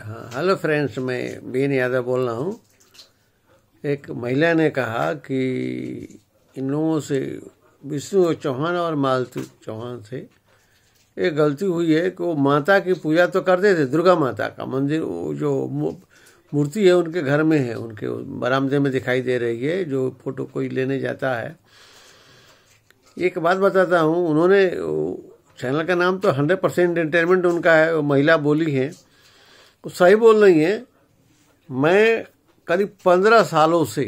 Hello friends हाँ, मैं been Yadav बोल रहा हूँ एक महिला ने कहा कि इन लोगों से विष्णु चौहान और मालती चौहान से एक गलती हुई है कि वो माता की पूजा तो करते थे दुर्गा माता का मंदिर वो जो मूर्ति है उनके घर में है उनके बरामदे में दिखाई दे रही है जो फोटो कोई लेने जाता है एक बात बताता हूँ उन्होंने चैनल का नाम तो हंड्रेड परसेंट एंटरटेनमेंट उनका है वो महिला बोली है वो सही बोल रही है मैं करीब पंद्रह सालों से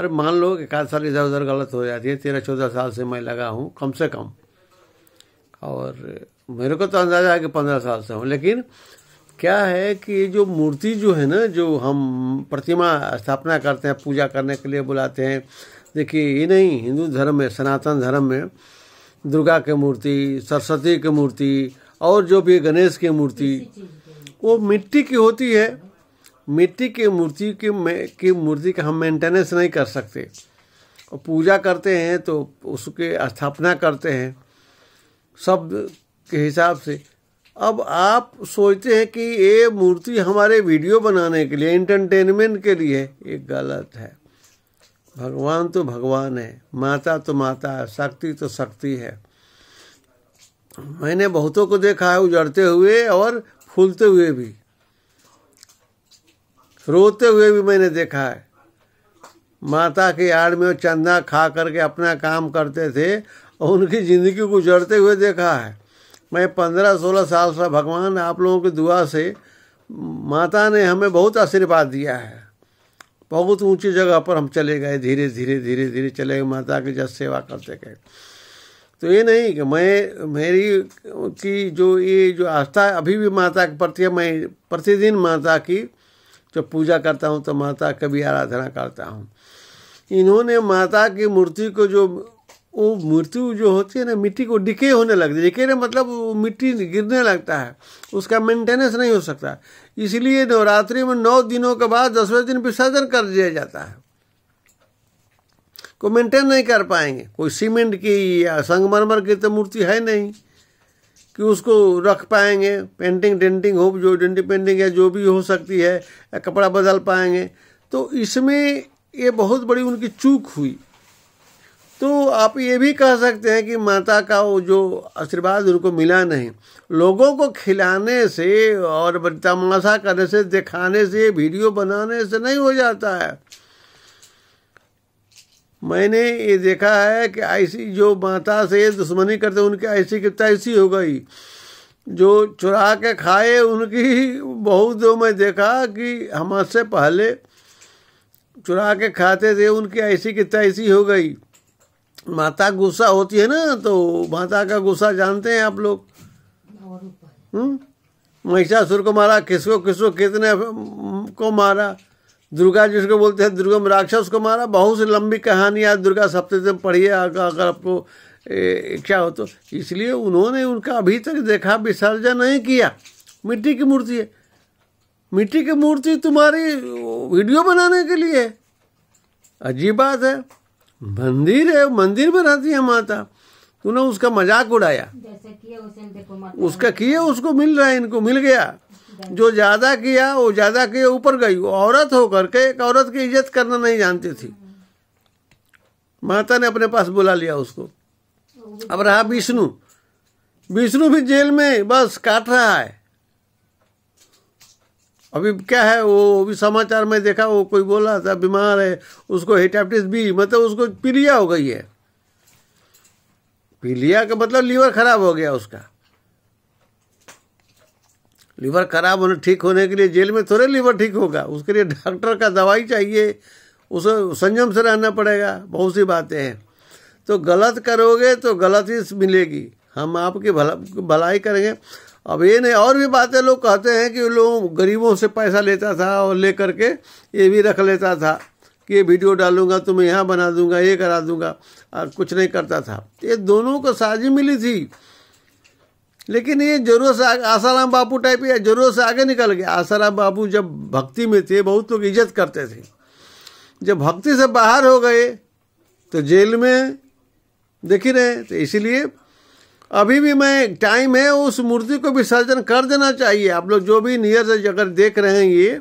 अरे मान लो कि आध साल इधर उधर गलत हो जाती है तेरह चौदह साल से मैं लगा हूँ कम से कम और मेरे को तो अंदाज़ा है कि पंद्रह साल से हूँ लेकिन क्या है कि ये जो मूर्ति जो है ना जो हम प्रतिमा स्थापना करते हैं पूजा करने के लिए बुलाते हैं देखिए ये नहीं हिंदू धर्म में सनातन धर्म में दुर्गा की मूर्ति सरस्वती की मूर्ति और जो भी गणेश की मूर्ति वो मिट्टी की होती है मिट्टी की मूर्ति की की मूर्ति का हम मेंटेनेंस नहीं कर सकते और पूजा करते हैं तो उसके स्थापना करते हैं सब के हिसाब से अब आप सोचते हैं कि ये मूर्ति हमारे वीडियो बनाने के लिए इंटरटेनमेंट के लिए ये गलत है भगवान तो भगवान है माता तो माता है शक्ति तो शक्ति है मैंने बहुतों को देखा है उजड़ते हुए और फूलते हुए भी रोते हुए भी मैंने देखा है माता के आड़ में चंदा खा करके अपना काम करते थे और उनकी ज़िंदगी को उजड़ते हुए देखा है मैं पंद्रह सोलह साल से सा भगवान आप लोगों की दुआ से माता ने हमें बहुत आशीर्वाद दिया है बहुत ऊंची जगह पर हम चले गए धीरे धीरे धीरे धीरे चले गए माता की जस सेवा करते गए तो ये नहीं कि मैं मेरी की जो ये जो आस्था अभी भी माता के प्रति है मैं प्रतिदिन माता की जब पूजा करता हूँ तो माता कभी आराधना करता हूँ इन्होंने माता की मूर्ति को जो वो मूर्ति जो होती है ना मिट्टी को डिके होने लगती है डिके मतलब मिट्टी गिरने लगता है उसका मेंटेनेंस नहीं हो सकता इसलिए नवरात्रि तो में नौ दिनों के बाद दसवें दिन विसर्जन कर दिया जाता है को मेंटेन नहीं कर पाएंगे कोई सीमेंट की या संगमरमर की तो मूर्ति है नहीं कि उसको रख पाएंगे पेंटिंग डेंटिंग हो जो डेंटिंग पेंटिंग है जो भी हो सकती है या कपड़ा बदल पाएंगे तो इसमें ये बहुत बड़ी उनकी चूक हुई तो आप ये भी कह सकते हैं कि माता का वो जो आशीर्वाद उनको मिला नहीं लोगों को खिलाने से और तमाशा करने से दिखाने से वीडियो बनाने से नहीं हो जाता है मैंने ये देखा है कि ऐसी जो माता से दुश्मनी करते उनकी ऐसी की तैसी हो गई जो चुरा के खाए उनकी बहुत मैं देखा कि हमसे पहले चुरा के खाते थे उनकी ऐसी की तैसी हो गई माता गुस्सा होती है ना तो माता का गुस्सा जानते हैं आप लोग हम्म? महिषासुर को मारा किसको किसको कितने को मारा दुर्गा जिसको बोलते हैं दुर्गम राक्षस को मारा बहुत सी लंबी कहानी आज दुर्गा सप्तम पढ़िए अगर आपको इच्छा हो तो इसलिए उन्होंने उनका अभी तक देखा विसर्जन नहीं किया मिट्टी की मूर्ति है मिट्टी की मूर्ति तुम्हारी वीडियो बनाने के लिए अजीब बात है मंदिर है मंदिर में रहती है माता तूने उसका मजाक उड़ाया उसका किया उसको मिल रहा है इनको मिल गया जो ज्यादा किया वो ज्यादा किए ऊपर गई वो औरत होकर के एक औरत की इज्जत करना नहीं जानती थी माता ने अपने पास बुला लिया उसको अब रहा विष्णु विष्णु भी जेल में बस काट रहा है अभी क्या है वो भी समाचार में देखा वो कोई बोला था बीमार है उसको हेटाइटिस बी मतलब उसको पीलिया हो गई है पीलिया का मतलब लीवर खराब हो गया उसका लीवर खराब होने ठीक होने के लिए जेल में थोड़े लीवर ठीक होगा उसके लिए डॉक्टर का दवाई चाहिए उसे संयम से रहना पड़ेगा बहुत सी बातें हैं तो गलत करोगे तो गलत ही मिलेगी हम आपकी भला भलाई करेंगे अब ये नहीं और भी बातें लोग कहते हैं कि लोग गरीबों से पैसा लेता था और ले करके ये भी रख लेता था कि ये वीडियो डालूंगा तुम्हें यहाँ बना दूंगा ये करा दूंगा और कुछ नहीं करता था ये दोनों को साझी मिली थी लेकिन ये जरूरत से आसाराम बापू टाइप या जरूरत से आगे निकल गया आसाराम बापू जब भक्ति में थे बहुत लोग इज्जत करते थे जब भक्ति से बाहर हो गए तो जेल में देख ही रहे तो इसीलिए अभी भी मैं टाइम है उस मूर्ति को विसर्जन कर देना चाहिए आप लोग जो भी नियर से अगर देख रहे हैं ये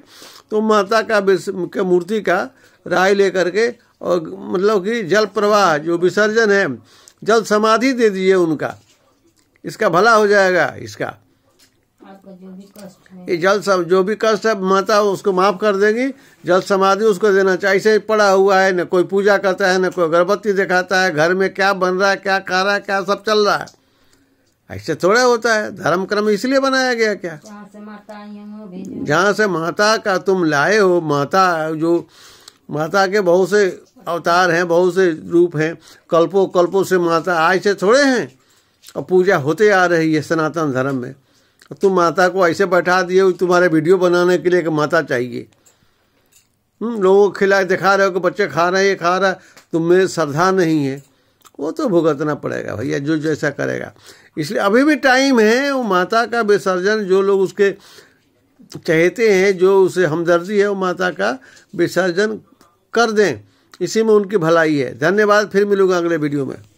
तो माता का के मूर्ति का राय लेकर के और मतलब कि जल प्रवाह जो विसर्जन है जल समाधि दे दीजिए उनका इसका भला हो जाएगा इसका ये जल सब जो भी कष्ट है माता उसको माफ कर देंगी जल समाधि उसको देना चाहिए ऐसे पड़ा हुआ है न कोई पूजा करता है न कोई अगरबत्ती दिखाता है घर में क्या बन रहा है क्या खा रहा है क्या सब चल रहा है ऐसे थोड़ा होता है धर्म क्रम इसलिए बनाया गया क्या जहाँ से माता का तुम लाए हो माता जो माता के बहुत से अवतार हैं बहुत से रूप हैं कल्पों कल्पों से माता आज से थोड़े हैं और पूजा होते आ रही है सनातन धर्म में तुम माता को ऐसे बैठा दिए तुम्हारे वीडियो बनाने के लिए कि माता चाहिए हम्म, लोगों को खिला दिखा रहे हो कि बच्चे खा रहे हैं खा रहा है तुम्हें श्रद्धा नहीं है वो तो भुगतना पड़ेगा भैया जो जैसा करेगा इसलिए अभी भी टाइम है वो माता का विसर्जन जो लोग उसके चाहते हैं जो उसे हमदर्दी है वो माता का विसर्जन कर दें इसी में उनकी भलाई है धन्यवाद फिर मिलूंगा अगले वीडियो में